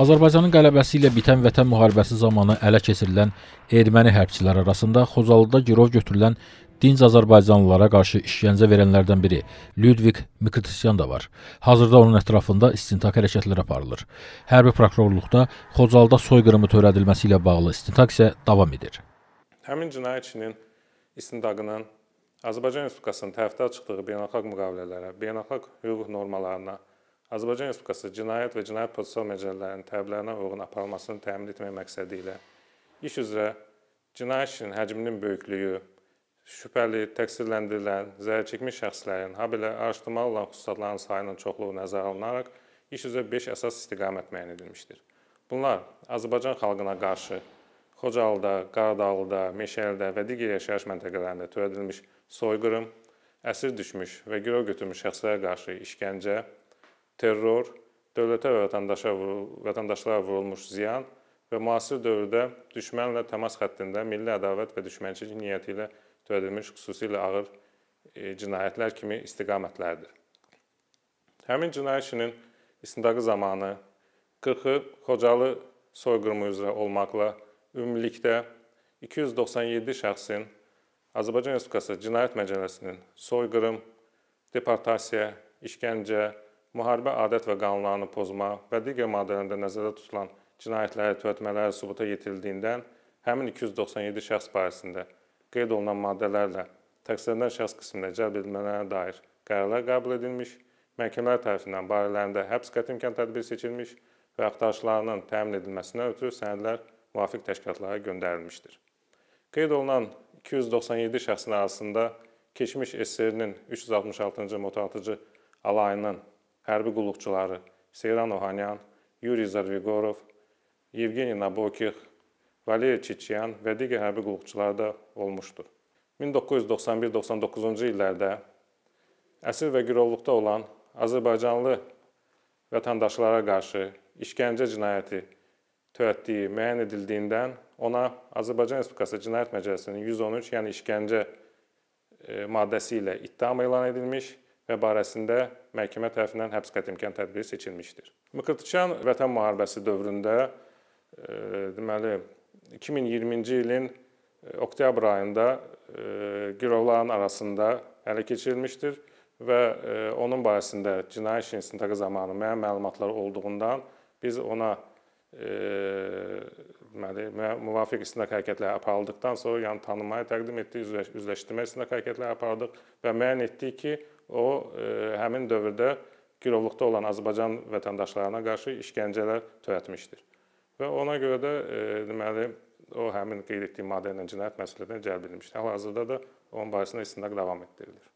Azərbaycanın qələbəsi ilə bitən Vətən müharibəsi zamanı ələ keçirilən erməni hərbçilər arasında Xocalıda girov götürülən dinc azərbaycanlılara qarşı işgəncə verənlərdən biri Ludvik Mikotisyan da var. Hazırda onun ətrafında istintaq hərəkətləri aparılır. Hərbi prokurorluqda Xocalıda soyqırımı törədilməsi ilə bağlı istintaq isə davam edir. Həmin cinayətçinin istintaqının Azərbaycan Respublikasının tərəfdə çıxdığı beynəlxalq müqavilələrə, beynəlxalq hüquq normalarına Azərbaycan Respublikası Cinayət və Cinayət Prosessual Məcəllələrinin tələblərinə uyğun aparılmasını təmin etmək məqsədi ilə iş üzrə cinayət işinin həcminin böyüklüyü, şübhəli, təqsirləndirilən, zərərçəkmiş şəxslərin, habelə araşdırmalı olan xüsusatların sayının çoxluğu nəzərə alınaraq iş üzrə 5 əsas istiqamət müəyyən edilmişdir. Bunlar Azərbaycan xalqına qarşı Xocalıda, Qaradağlıda, Meşəlidə və digər yaşayış məntəqələrində törədilmiş soyqırım, əsir düşmüş və girov götürmüş şəxslərə qarşı işgəncə, terror, dövlətə və vətəndaşa vətəndaşlara vurulmuş ziyan və müasir dövrdə düşmənlə təmas xəttində milli ədavət və düşmənçilik niyyəti ilə törədilmiş xüsusilə ağır e, cinayətlər kimi istiqamətlərdir. Həmin cinayət işinin istintaqı zamanı 40-ı Xocalı soyqırımı üzrə olmaqla ümumilikdə 297 şəxsin Azərbaycan Respublikası Cinayət Məcəlləsinin soyqırım, deportasiya, işgəncə, müharibə adət və qanunlarını pozma və digər maddələrində nəzərdə tutulan cinayətlərə törətmələri sübuta yetirildiyindən həmin 297 şəxs barəsində qeyd olunan maddələrlə təqsirlənən şəxs qisminə cəlb edilmələrinə dair qərarlar qəbul edilmiş, məhkəmələr tərəfindən barələrində həbs qəti imkan tədbiri seçilmiş və axtarışlarının təmin edilməsinə ötürü sənədlər müvafiq təşkilatlara göndərilmişdir. Qeyd olunan 297 şəxsin arasında keçmiş SSR-nin 366-cı motor atıcı alayının hərbi qulluqçuları Seyran Ohanyan, Yuri Zarvigorov, Yevgeni Nabokix, Valeriy Çiçyan və digər hərbi qulluqçular da olmuşdu. 1991-99-cu illərdə əsir və girovluqda olan azərbaycanlı vətəndaşlara qarşı işgəncə cinayəti törətdiyi müəyyən edildiyindən ona Azərbaycan Respublikası Cinayət Məcəlləsinin 113, yəni işgəncə e, maddəsi ilə ittiham elan edilmiş və barəsində məhkəmə tərəfindən həbs qətimkan tədbiri seçilmişdir. Mıkırtıçyan Vətən müharibəsi dövründə e, deməli 2020-ci ilin e, oktyabr ayında e, girovların arasında ələ keçirilmişdir və onun barəsində cinayət işinin istintaqı zamanı müəyyən məlumatlar olduğundan biz ona deməli müvafiq istinaq hərəkətləri aparıldıqdan sonra, yəni tanımaya təqdim etdik, üzləşdirmə istinaq hərəkətləri apardıq və müəyyən etdik ki, o e, həmin dövrdə girovluqda olan Azərbaycan vətəndaşlarına qarşı işgəncələr törətmişdir. Və ona görə də e, deməli o həmin qeyd etdiyim maddə ilə cinayət məsuliyyətinə cəlb edilmişdir. Hal-hazırda da onun barəsində istinaq davam etdirilir.